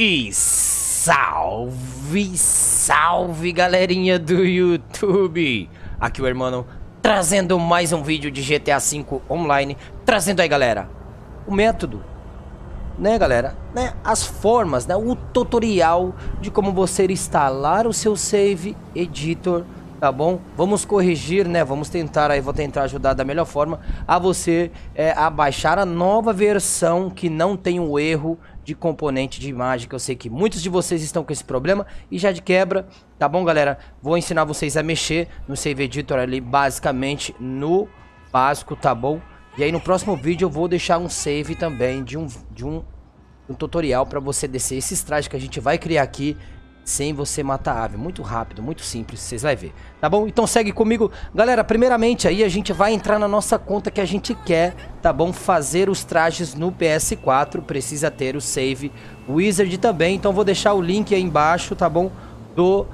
E salve, salve galerinha do YouTube! Aqui o Hermano trazendo mais um vídeo de GTA V Online. Trazendo aí galera, o método, né galera, né, as formas, né, o tutorial de como você instalar o seu save editor tá bom? Vamos corrigir, né? Vamos tentar aí, vou tentar ajudar da melhor forma a você é, a baixar a nova versão que não tem o erro de componente de imagem, que eu sei que muitos de vocês estão com esse problema e já de quebra, tá bom, galera? Vou ensinar vocês a mexer no Save Editor ali, basicamente no básico, tá bom? E aí no próximo vídeo eu vou deixar um save também de um, de um, um tutorial para você descer esses trajes que a gente vai criar aqui sem você matar a ave. Muito rápido, muito simples, vocês vão ver. Tá bom? Então segue comigo. Galera, primeiramente aí a gente vai entrar na nossa conta que a gente quer, tá bom? Fazer os trajes no PS4, precisa ter o save Wizard também. Então vou deixar o link aí embaixo, tá bom? Do...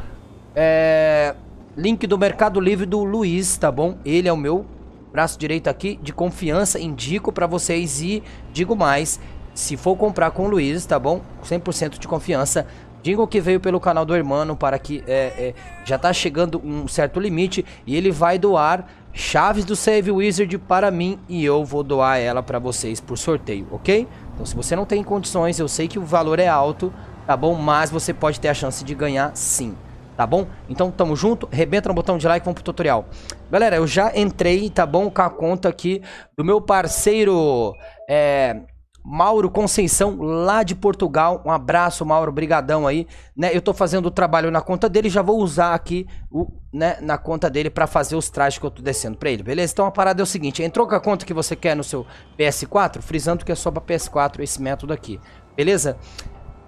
É... Link do Mercado Livre do Luiz, tá bom? Ele é o meu braço direito aqui de confiança, indico para vocês e digo mais, se for comprar com o Luiz, tá bom? 100% de confiança, Jingle que veio pelo canal do Hermano para que é, é, já está chegando um certo limite e ele vai doar chaves do Save Wizard para mim e eu vou doar ela para vocês por sorteio, ok? Então se você não tem condições, eu sei que o valor é alto, tá bom? Mas você pode ter a chance de ganhar sim. Tá bom? Então tamo junto, rebenta no botão de like, vamos pro tutorial. Galera, eu já entrei, tá bom? Com a conta aqui do meu parceiro, é, Mauro Conceição, lá de Portugal. Um abraço, Mauro, brigadão aí. Né, eu estou fazendo o trabalho na conta dele, já vou usar aqui o, né, na conta dele para fazer os trajes que eu estou descendo para ele, beleza? Então a parada é o seguinte, entrou com a conta que você quer no seu PS4, frisando que é só para PS4 esse método aqui, beleza?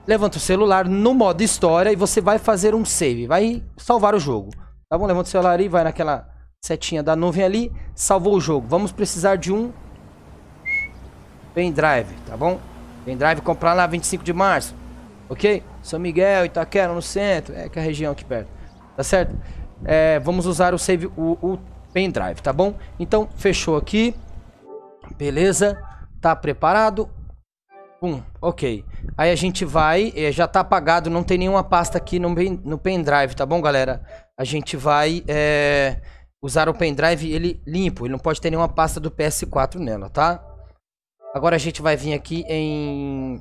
Levanta o celular no modo história e você vai fazer um save, vai salvar o jogo. Tá bom? Levanta o celular e vai naquela setinha da nuvem ali, salvou o jogo. Vamos precisar de um pendrive, tá bom? Pendrive comprar lá 25 de março, ok? São Miguel, Itaquera, no centro, é que é a região aqui perto, tá certo? É, vamos usar o save, o, o pendrive, tá bom? Então, fechou aqui, beleza? Tá preparado? Pum, ok. Aí a gente vai, já tá apagado, não tem nenhuma pasta aqui no, no pendrive, tá bom, galera? A gente vai é, usar o pendrive, ele limpo, ele não pode ter nenhuma pasta do PS4 nela, tá? Agora a gente vai vir aqui em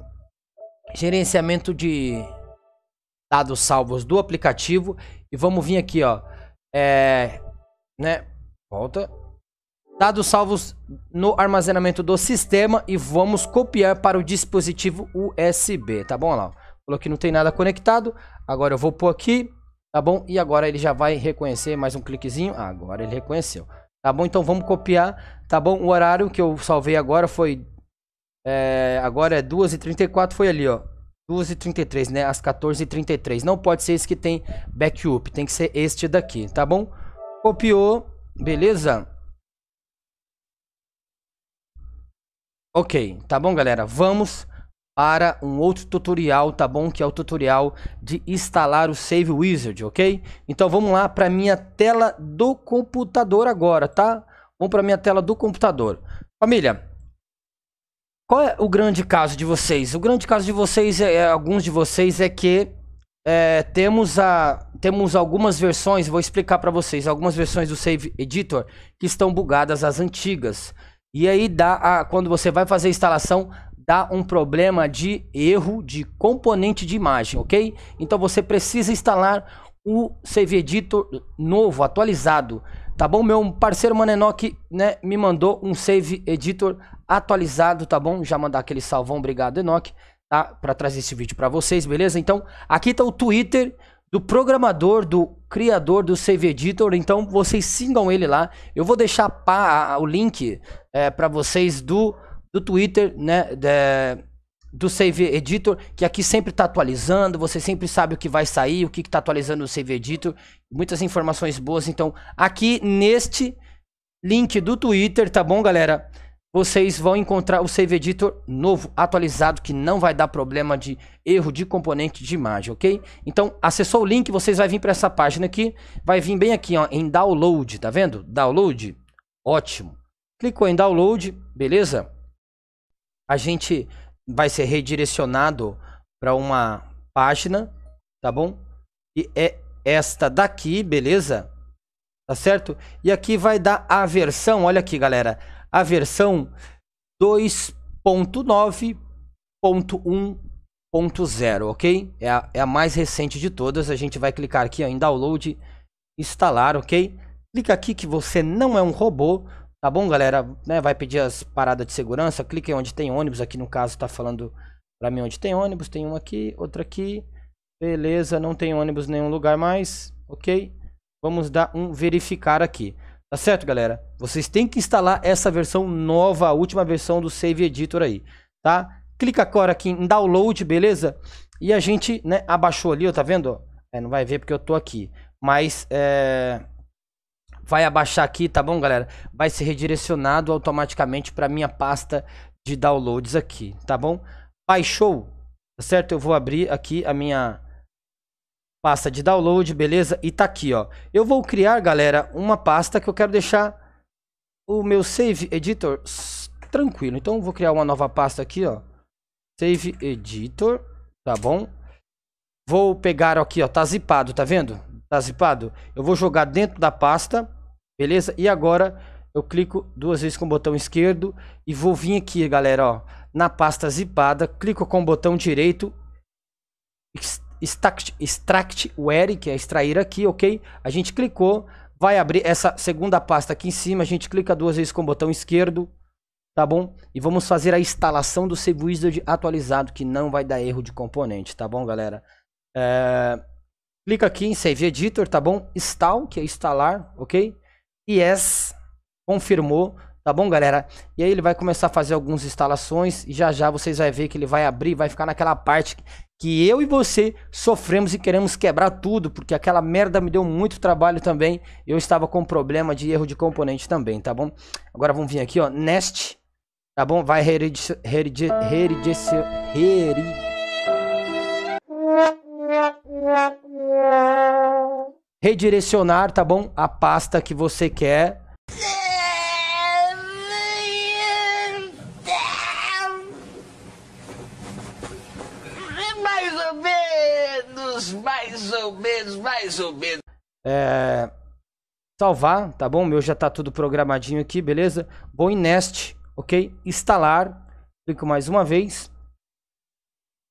gerenciamento de dados salvos do aplicativo e vamos vir aqui, ó, é, né, volta, dados salvos no armazenamento do sistema e vamos copiar para o dispositivo USB, tá bom? Olha lá, falou que não tem nada conectado, agora eu vou pôr aqui, tá bom? E agora ele já vai reconhecer, mais um cliquezinho, agora ele reconheceu. Tá bom? Então vamos copiar, tá bom? O horário que eu salvei agora foi é, agora é 2h34, foi ali, ó. 2h33, né? Às 14h33. Não pode ser esse que tem backup Tem que ser este daqui, tá bom? Copiou, beleza? Ok, tá bom, galera? Vamos para um outro tutorial, tá bom? Que é o tutorial de instalar o Save Wizard, ok? Então vamos lá para minha tela do computador agora, tá? Vamos para minha tela do computador. Família, qual é o grande caso de vocês? O grande caso de vocês, é, é alguns de vocês, é que é, temos, a, temos algumas versões, vou explicar para vocês, algumas versões do Save Editor que estão bugadas, as antigas. E aí, dá a, quando você vai fazer a instalação, dá um problema de erro de componente de imagem, ok? Então você precisa instalar o Save Editor novo, atualizado tá bom? Meu parceiro Manenoc, né, me mandou um save editor atualizado, tá bom? Já mandar aquele salvão, obrigado Enoch, tá? Pra trazer esse vídeo pra vocês, beleza? Então, aqui tá o Twitter do programador, do criador do Save Editor, então vocês sigam ele lá. Eu vou deixar pá, o link é, para vocês do, do Twitter, né, de, do Save Editor, que aqui sempre está atualizando, você sempre sabe o que vai sair, o que está atualizando o Save Editor, muitas informações boas. Então, aqui neste link do Twitter, tá bom, galera? Vocês vão encontrar o Save Editor novo, atualizado, que não vai dar problema de erro de componente de imagem, ok? Então, acessou o link, vocês vão vir para essa página aqui, vai vir bem aqui, ó, em Download, tá vendo? Download, ótimo. Clicou em Download, beleza? A gente vai ser redirecionado para uma página, tá bom? E é esta daqui, beleza? Tá certo? E aqui vai dar a versão, olha aqui, galera, a versão 2.9.1.0, ok? É a, é a mais recente de todas, a gente vai clicar aqui ó, em download, instalar, ok? Clica aqui que você não é um robô, Tá bom, galera? Né, vai pedir as paradas de segurança. Clique onde tem ônibus. Aqui no caso tá falando pra mim onde tem ônibus. Tem um aqui, outro aqui. Beleza, não tem ônibus em nenhum lugar mais. Ok? Vamos dar um verificar aqui. Tá certo, galera? Vocês têm que instalar essa versão nova, a última versão do Save Editor aí. Tá? Clica agora aqui em Download, beleza? E a gente né, abaixou ali, ó, tá vendo? É, não vai ver porque eu tô aqui. Mas é vai abaixar aqui, tá bom, galera? Vai ser redirecionado automaticamente para minha pasta de downloads aqui, tá bom? Baixou, tá certo? Eu vou abrir aqui a minha pasta de download, beleza? E tá aqui, ó. Eu vou criar, galera, uma pasta que eu quero deixar o meu save editor tranquilo. Então, eu vou criar uma nova pasta aqui, ó. Save editor, tá bom? Vou pegar aqui, ó, tá zipado, tá vendo? Tá zipado? Eu vou jogar dentro da pasta, beleza? E agora eu clico duas vezes com o botão esquerdo e vou vir aqui, galera, ó, na pasta zipada, clico com o botão direito, extract, extract where, que é extrair aqui, ok? A gente clicou, vai abrir essa segunda pasta aqui em cima, a gente clica duas vezes com o botão esquerdo, tá bom? E vamos fazer a instalação do Save Wizard atualizado, que não vai dar erro de componente, tá bom, galera? É... Clica aqui em Save Editor, tá bom? Install, que é instalar, ok? Yes, confirmou, tá bom, galera? E aí ele vai começar a fazer algumas instalações e já já vocês vão ver que ele vai abrir, vai ficar naquela parte que eu e você sofremos e queremos quebrar tudo, porque aquela merda me deu muito trabalho também. Eu estava com problema de erro de componente também, tá bom? Agora vamos vir aqui, ó, Nest, tá bom? Vai reedicionar... Reedi reedi reedi redirecionar, tá bom? A pasta que você quer. Mais ou menos, mais ou menos, mais ou menos. É, salvar, tá bom? Meu já tá tudo programadinho aqui, beleza? Vou em Nest, ok? Instalar, clico mais uma vez,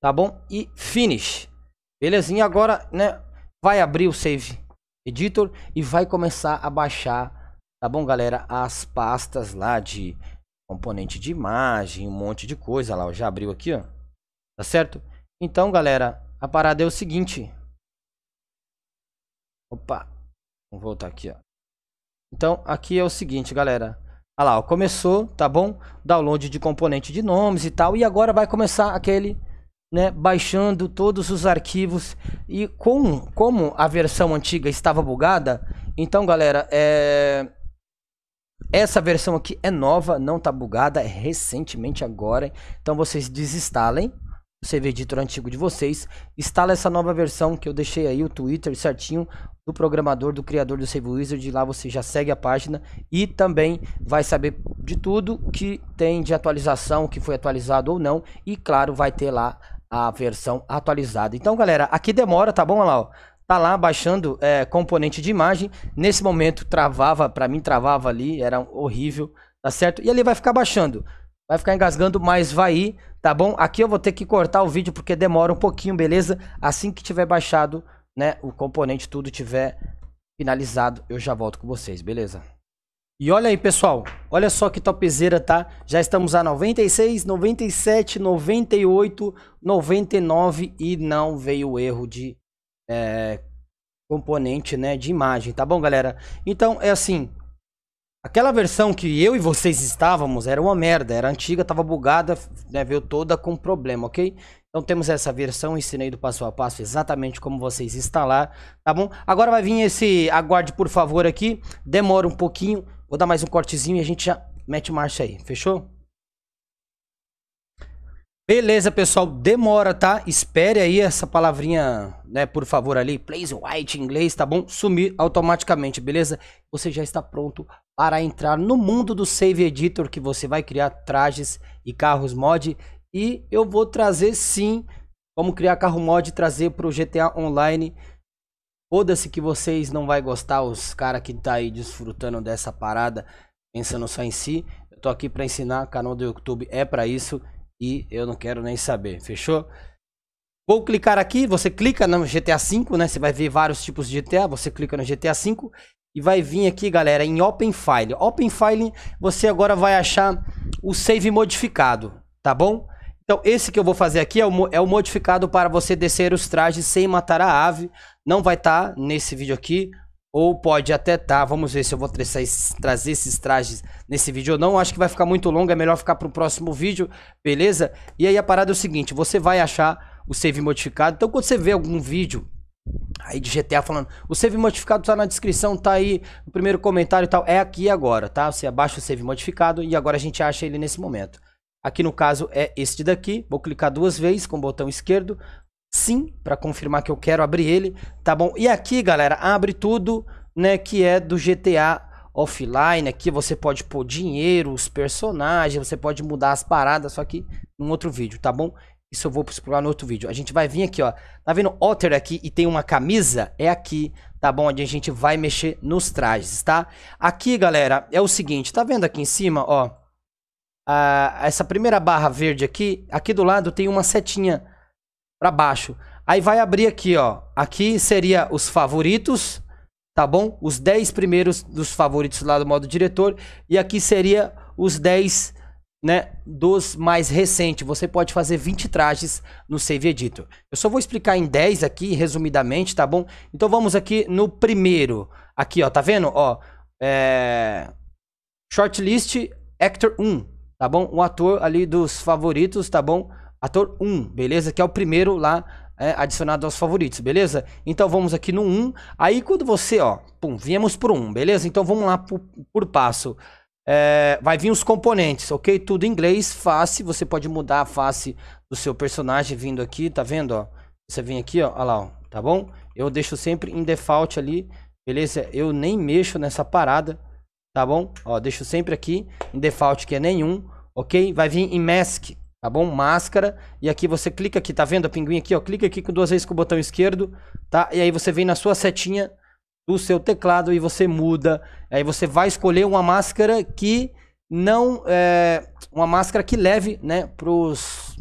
tá bom? E Finish. Belezinha, agora, né? Vai abrir o Save Editor e vai começar a baixar, tá bom, galera? As pastas lá de componente de imagem, um monte de coisa lá. Ó, já abriu aqui, ó. Tá certo? Então, galera, a parada é o seguinte. Opa. Vamos voltar aqui, ó. Então, aqui é o seguinte, galera. Olha lá, ó, começou, tá bom? Download de componente de nomes e tal. E agora vai começar aquele né, baixando todos os arquivos e com, como a versão antiga estava bugada, então galera, é... essa versão aqui é nova, não tá bugada, é recentemente agora, então vocês desinstalem o CV Editor antigo de vocês, instala essa nova versão que eu deixei aí o Twitter certinho do programador, do criador do Save Wizard, lá você já segue a página e também vai saber de tudo que tem de atualização, que foi atualizado ou não, e claro, vai ter lá a versão atualizada. Então, galera, aqui demora, tá bom? Olha lá, ó. Tá lá baixando é, componente de imagem. Nesse momento travava, para mim travava ali, era horrível, tá certo? E ali vai ficar baixando. Vai ficar engasgando, mas vai ir, tá bom? Aqui eu vou ter que cortar o vídeo porque demora um pouquinho, beleza? Assim que tiver baixado, né, o componente tudo tiver finalizado, eu já volto com vocês, beleza? E olha aí, pessoal. Olha só que topzera, tá? Já estamos a 96, 97, 98, 99 e não veio erro de é, componente, né? De imagem, tá bom, galera? Então, é assim. Aquela versão que eu e vocês estávamos era uma merda. Era antiga, tava bugada, né? Veio toda com problema, ok? Então temos essa versão, ensinei do passo a passo exatamente como vocês instalar, tá bom? Agora vai vir esse aguarde por favor aqui, demora um pouquinho, Vou dar mais um cortezinho e a gente já mete marcha aí, fechou? Beleza, pessoal, demora, tá? Espere aí essa palavrinha, né, por favor, ali, please white em inglês, tá bom? Sumir automaticamente, beleza? Você já está pronto para entrar no mundo do Save Editor, que você vai criar trajes e carros mod. E eu vou trazer, sim, como criar carro mod e trazer para o GTA Online Foda-se que vocês não vai gostar, os cara que tá aí desfrutando dessa parada, pensando só em si. Eu tô aqui para ensinar, canal do YouTube é para isso e eu não quero nem saber, fechou? Vou clicar aqui, você clica no GTA V, né? Você vai ver vários tipos de GTA, você clica no GTA V e vai vir aqui, galera, em Open File. Open File, você agora vai achar o save modificado, tá bom? Então, esse que eu vou fazer aqui é o, é o modificado para você descer os trajes sem matar a ave. Não vai estar tá nesse vídeo aqui, ou pode até tá. Vamos ver se eu vou trazer esses trajes nesse vídeo ou não. Acho que vai ficar muito longo, é melhor ficar para o próximo vídeo, beleza? E aí a parada é o seguinte, você vai achar o save modificado. Então quando você vê algum vídeo aí de GTA falando, o save modificado tá na descrição, tá aí no primeiro comentário e tal. É aqui agora, tá? Você abaixa o save modificado e agora a gente acha ele nesse momento. Aqui no caso é este daqui. Vou clicar duas vezes com o botão esquerdo. Sim, para confirmar que eu quero abrir ele. Tá bom? E aqui, galera, abre tudo, né? Que é do GTA offline. Aqui você pode pôr dinheiro, os personagens, você pode mudar as paradas. Só que num outro vídeo, tá bom? Isso eu vou explorar no outro vídeo. A gente vai vir aqui, ó. Tá vendo Otter aqui e tem uma camisa? É aqui, tá bom? Onde a gente vai mexer nos trajes, tá? Aqui, galera, é o seguinte. Tá vendo aqui em cima, ó? a, essa primeira barra verde aqui, aqui do lado tem uma setinha para baixo. Aí vai abrir aqui, ó. Aqui seria os favoritos, tá bom? Os 10 primeiros dos favoritos lá do modo diretor. E aqui seria os 10 né, dos mais recentes. Você pode fazer 20 trajes no Save Editor. Eu só vou explicar em 10 aqui, resumidamente, tá bom? Então vamos aqui no primeiro. Aqui, ó, tá vendo? Ó, é... Shortlist Actor 1 tá bom? Um ator ali dos favoritos, tá bom? Ator 1, beleza? Que é o primeiro lá é, adicionado aos favoritos, beleza? Então vamos aqui no 1. Aí quando você, ó, pum, viemos por 1, beleza? Então vamos lá por, por passo. É, vai vir os componentes, ok? Tudo em inglês, face. Você pode mudar a face do seu personagem vindo aqui, tá vendo, ó? Você vem aqui, ó, ó lá, ó, tá bom? Eu deixo sempre em default ali, beleza? Eu nem mexo nessa parada tá bom? Ó, deixo sempre aqui em default que é nenhum, ok? Vai vir em mask, tá bom? Máscara, e aqui você clica aqui, tá vendo a pinguinha aqui, ó? Clica aqui com duas vezes com o botão esquerdo, tá? E aí você vem na sua setinha do seu teclado e você muda. Aí você vai escolher uma máscara que não é uma máscara que leve, né, pros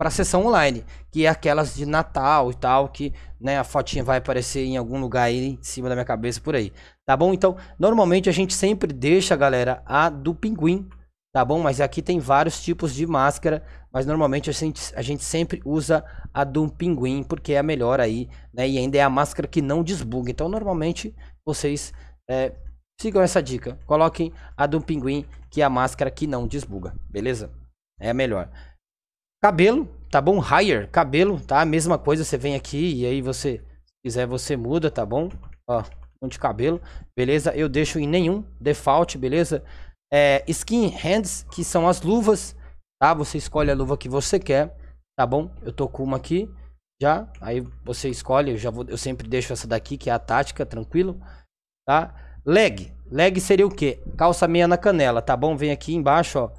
para sessão online, que é aquelas de Natal e tal, que né, a fotinha vai aparecer em algum lugar aí em cima da minha cabeça por aí, tá bom? Então, normalmente a gente sempre deixa, galera, a do pinguim, tá bom? Mas aqui tem vários tipos de máscara, mas normalmente a gente, a gente sempre usa a do pinguim, porque é a melhor aí, né? E ainda é a máscara que não desbuga, então normalmente vocês é, sigam essa dica, coloquem a do pinguim, que é a máscara que não desbuga, beleza? É a melhor. Cabelo, tá bom? Hire, cabelo, tá? Mesma coisa, você vem aqui e aí você, se quiser, você muda, tá bom? Ó, um de cabelo, beleza? Eu deixo em nenhum default, beleza? É, skin hands, que são as luvas, tá? Você escolhe a luva que você quer, tá bom? Eu tô com uma aqui, já. Aí você escolhe, eu, já vou, eu sempre deixo essa daqui, que é a tática, tranquilo, tá? Leg, leg seria o quê? Calça meia na canela, tá bom? Vem aqui embaixo, ó.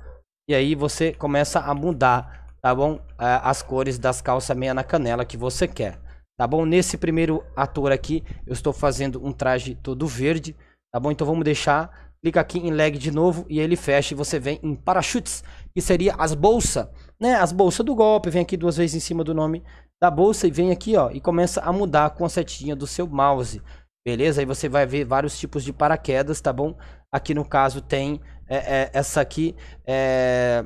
E aí você começa a mudar, tá bom? É, as cores das calças meia na canela que você quer, tá bom? Nesse primeiro ator aqui, eu estou fazendo um traje todo verde, tá bom? Então vamos deixar, clica aqui em leg de novo e ele fecha e você vem em parachutes, que seria as bolsas, né? As bolsas do golpe, vem aqui duas vezes em cima do nome da bolsa e vem aqui, ó, e começa a mudar com a setinha do seu mouse, beleza? Aí você vai ver vários tipos de paraquedas, tá bom? Aqui no caso tem é, é, essa aqui, é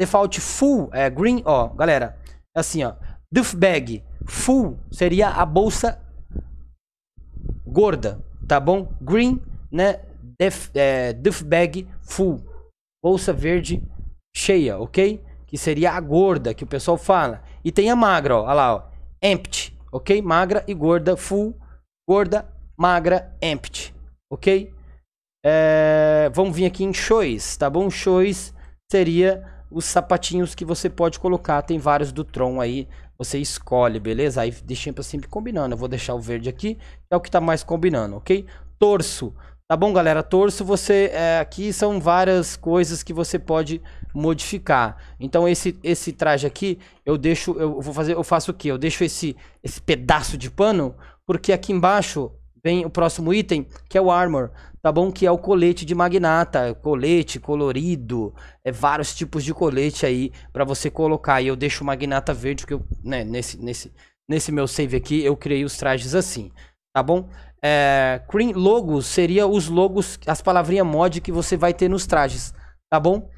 Default full é green, ó, galera. Assim, ó. Duff bag full seria a bolsa gorda, tá bom? Green, né? Def, é, duff bag full. Bolsa verde cheia, ok? Que seria a gorda que o pessoal fala. E tem a magra, ó. Olha lá, ó. Empty, ok? Magra e gorda full. Gorda, magra, empty, ok? É, vamos vir aqui em shows, tá bom? Shows seria os sapatinhos que você pode colocar. Tem vários do Tron aí, você escolhe, beleza? Aí deixa sempre assim, combinando. Eu vou deixar o verde aqui, é o que tá mais combinando, ok? Torso. Tá bom, galera? Torso, você é, aqui são várias coisas que você pode modificar. Então esse esse traje aqui, eu deixo, eu vou fazer, eu faço o quê? Eu deixo esse esse pedaço de pano, porque aqui embaixo Vem o próximo item, que é o armor, tá bom? Que é o colete de magnata, colete colorido, é vários tipos de colete aí para você colocar. E eu deixo o magnata verde, que eu, né, nesse, nesse, nesse meu save aqui, eu criei os trajes assim, tá bom? É, cream logos seria os logos, as palavrinhas mod que você vai ter nos trajes, tá bom?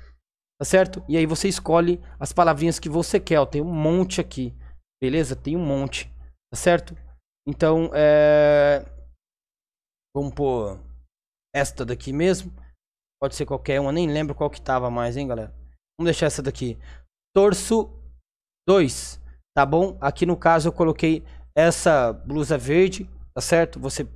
Tá certo? E aí você escolhe as palavrinhas que você quer, ó, tem um monte aqui, beleza? Tem um monte, tá certo? Então, é, Vamos pôr esta daqui mesmo. Pode ser qualquer uma, nem lembro qual que tava mais, hein, galera. Vamos deixar essa daqui. Torso 2, tá bom? Aqui no caso eu coloquei essa blusa verde, tá certo? Você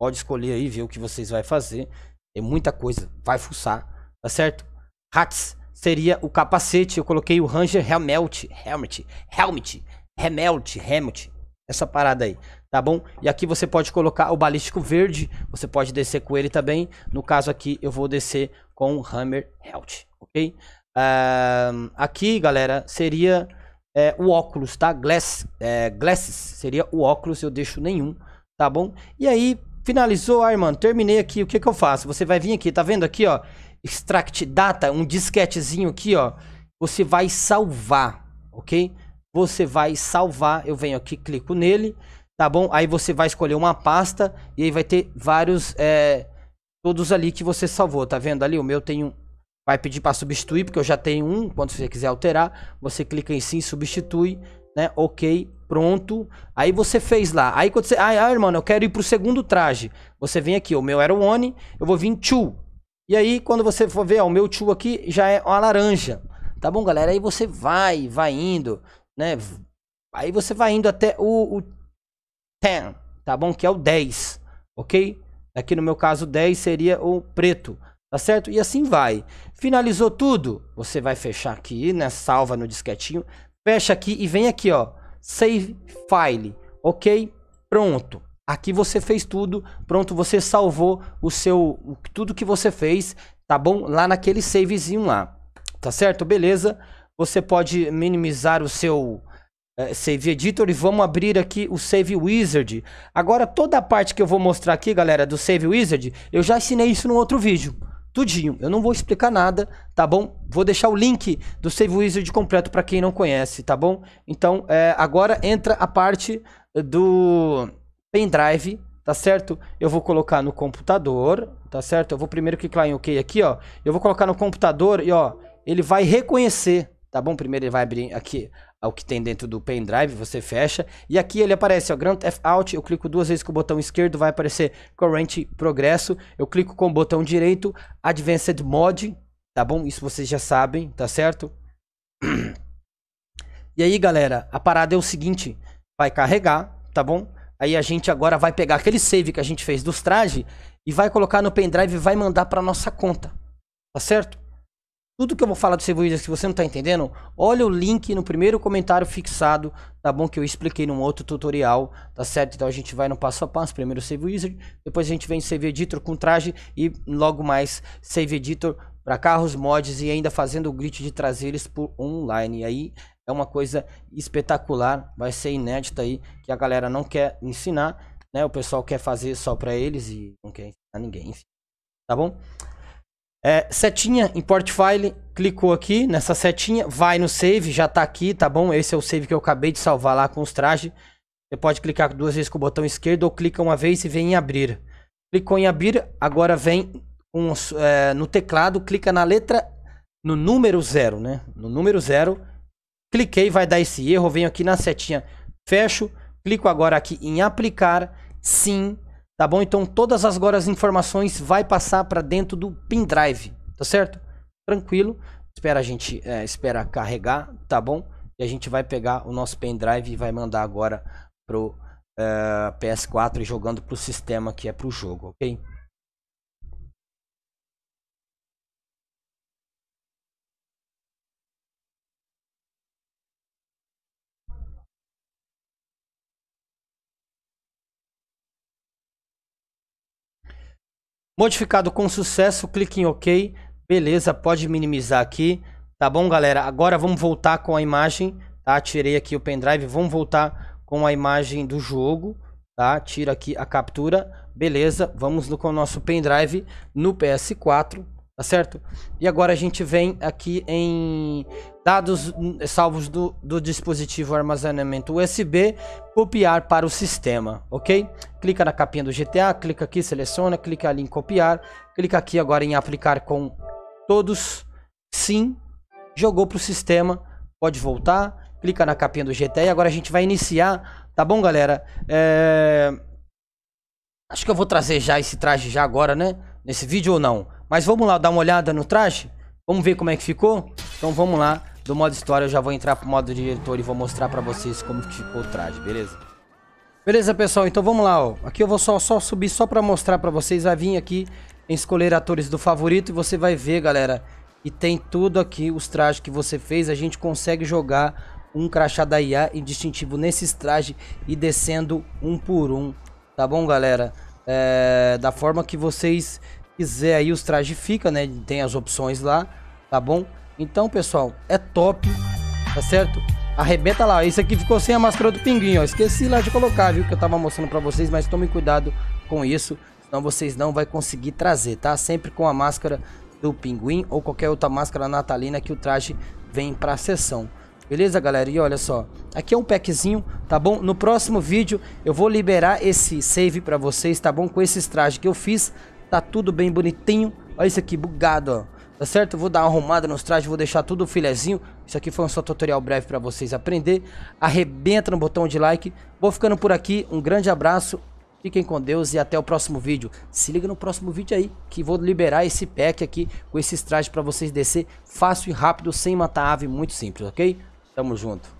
pode escolher aí, ver o que vocês vai fazer. Tem muita coisa, vai fuçar, tá certo? Hats seria o capacete, eu coloquei o Ranger Helmet, Helmet, Helmet, Helmet, Helmet, essa parada aí tá bom? E aqui você pode colocar o balístico verde, você pode descer com ele também. No caso aqui, eu vou descer com o Hammer Health, ok? Uh, aqui, galera, seria é, o óculos, tá? Glass, é, glasses, seria o óculos, eu deixo nenhum, tá bom? E aí, finalizou, ah, terminei aqui, o que que eu faço? Você vai vir aqui, tá vendo aqui, ó? Extract data, um disquetezinho aqui, ó. Você vai salvar, ok? Você vai salvar, eu venho aqui, clico nele tá bom? Aí você vai escolher uma pasta e aí vai ter vários, é, todos ali que você salvou, tá vendo ali? O meu tem um, vai pedir para substituir, porque eu já tenho um, quando você quiser alterar, você clica em sim, substitui, né? Ok, pronto. Aí você fez lá. Aí quando você, ai ah irmão, eu quero ir pro segundo traje. Você vem aqui, o meu era o One, eu vou vir em Two. E aí quando você for ver, ó, o meu Two aqui já é uma laranja. Tá bom, galera? Aí você vai, vai indo, né? Aí você vai indo até o, o 10, tá bom? Que é o 10, ok? Aqui no meu caso 10 seria o preto, tá certo? E assim vai. Finalizou tudo, você vai fechar aqui, né? Salva no disquetinho, fecha aqui e vem aqui, ó, Save File, ok? Pronto. Aqui você fez tudo, pronto, você salvou o seu tudo que você fez, tá bom? Lá naquele savezinho lá. Tá certo? Beleza? Você pode minimizar o seu é, save Editor e vamos abrir aqui o Save Wizard. Agora toda a parte que eu vou mostrar aqui, galera, do Save Wizard, eu já ensinei isso no outro vídeo. Tudinho, eu não vou explicar nada, tá bom? Vou deixar o link do Save Wizard completo para quem não conhece, tá bom? Então, é, agora entra a parte do pendrive, tá certo? Eu vou colocar no computador, tá certo? Eu vou primeiro clicar em OK aqui, ó. Eu vou colocar no computador e, ó, ele vai reconhecer, tá bom? Primeiro ele vai abrir aqui o que tem dentro do pendrive, você fecha. E aqui ele aparece, ó, Grand Theft Auto, eu clico duas vezes com o botão esquerdo, vai aparecer Current Progresso. Eu clico com o botão direito, Advanced Mod, tá bom? Isso vocês já sabem, tá certo? E aí, galera, a parada é o seguinte, vai carregar, tá bom? Aí a gente agora vai pegar aquele save que a gente fez dos trajes e vai colocar no pendrive e vai mandar para nossa conta, tá certo? Tudo que eu vou falar do Cebuíza, se você não está entendendo, olha o link no primeiro comentário fixado, tá bom? Que eu expliquei num outro tutorial, tá certo? Então a gente vai no passo a passo, primeiro Save Wizard, depois a gente vem Save Editor com traje e logo mais Save Editor para carros, mods e ainda fazendo o grid de traseiros por online. E aí é uma coisa espetacular, vai ser inédita aí, que a galera não quer ensinar, né? O pessoal quer fazer só para eles e não quer ensinar ninguém, enfim. tá bom? É, setinha, import file, clicou aqui nessa setinha, vai no save, já tá aqui, tá bom? Esse é o save que eu acabei de salvar lá com os trajes. Você pode clicar duas vezes com o botão esquerdo ou clica uma vez e vem em abrir. Clicou em abrir, agora vem é, no teclado, clica na letra, no número zero, né? No número zero, cliquei, vai dar esse erro, venho aqui na setinha, fecho, clico agora aqui em aplicar, sim, Tá bom? Então todas as agora as informações vai passar para dentro do pendrive, tá certo? Tranquilo. Espera a gente, é, espera carregar, tá bom? E a gente vai pegar o nosso pendrive e vai mandar agora pro é, PS4 jogando pro sistema que é pro jogo, ok? Modificado com sucesso, clique em OK. Beleza, pode minimizar aqui. Tá bom, galera? Agora vamos voltar com a imagem, tá? Tirei aqui o pendrive, vamos voltar com a imagem do jogo, tá? Tira aqui a captura. Beleza, vamos com o nosso pendrive no PS4. Tá certo? E agora a gente vem aqui em dados salvos do, do dispositivo armazenamento USB, copiar para o sistema, ok? Clica na capinha do GTA, clica aqui, seleciona, clica ali em copiar, clica aqui agora em aplicar com todos, sim, jogou para o sistema, pode voltar, clica na capinha do GTA e agora a gente vai iniciar, tá bom galera? É... Acho que eu vou trazer já esse traje já agora, né? Nesse vídeo ou não? Mas vamos lá dar uma olhada no traje? Vamos ver como é que ficou? Então vamos lá. Do modo história eu já vou entrar pro modo diretor e vou mostrar pra vocês como ficou o traje, beleza? Beleza, pessoal? Então vamos lá, ó. Aqui eu vou só, só subir só pra mostrar pra vocês. Vai vir aqui em escolher atores do favorito e você vai ver, galera. E tem tudo aqui, os trajes que você fez. A gente consegue jogar um crachá da IA e distintivo nesses trajes e descendo um por um, tá bom, galera? É, da forma que vocês quiser aí os fica, né? Tem as opções lá, tá bom? Então, pessoal, é top, tá certo? Arrebenta lá. Isso aqui ficou sem a máscara do pinguim, ó. Esqueci lá de colocar, viu? Que eu tava mostrando pra vocês, mas tomem cuidado com isso. Senão vocês não vai conseguir trazer, tá? Sempre com a máscara do pinguim ou qualquer outra máscara natalina que o traje vem pra sessão. Beleza, galera? E olha só, aqui é um packzinho, tá bom? No próximo vídeo eu vou liberar esse save pra vocês, tá bom? Com esses trajes que eu fiz, Tá tudo bem bonitinho. Olha isso aqui, bugado, ó. Tá certo? Vou dar uma arrumada nos trajes, vou deixar tudo filezinho. Isso aqui foi um só tutorial breve para vocês aprender. Arrebenta no botão de like. Vou ficando por aqui. Um grande abraço. Fiquem com Deus e até o próximo vídeo. Se liga no próximo vídeo aí, que vou liberar esse pack aqui com esses trajes para vocês descer fácil e rápido, sem matar ave, muito simples, ok? Tamo junto.